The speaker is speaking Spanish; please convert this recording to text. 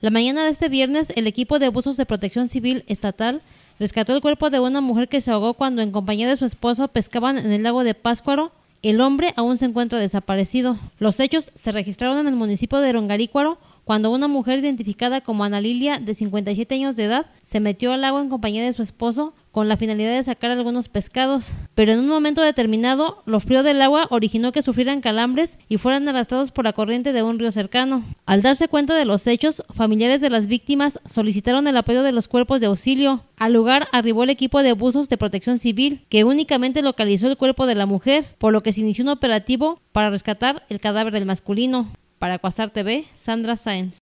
La mañana de este viernes, el equipo de abusos de protección civil estatal rescató el cuerpo de una mujer que se ahogó cuando en compañía de su esposo pescaban en el lago de Páscuaro. El hombre aún se encuentra desaparecido. Los hechos se registraron en el municipio de Rongalícuaro cuando una mujer identificada como Ana Lilia, de 57 años de edad, se metió al lago en compañía de su esposo, con la finalidad de sacar algunos pescados, pero en un momento determinado, los frío del agua originó que sufrieran calambres y fueran arrastrados por la corriente de un río cercano. Al darse cuenta de los hechos, familiares de las víctimas solicitaron el apoyo de los cuerpos de auxilio. Al lugar arribó el equipo de buzos de protección civil, que únicamente localizó el cuerpo de la mujer, por lo que se inició un operativo para rescatar el cadáver del masculino. Para Cuasar TV, Sandra Sáenz.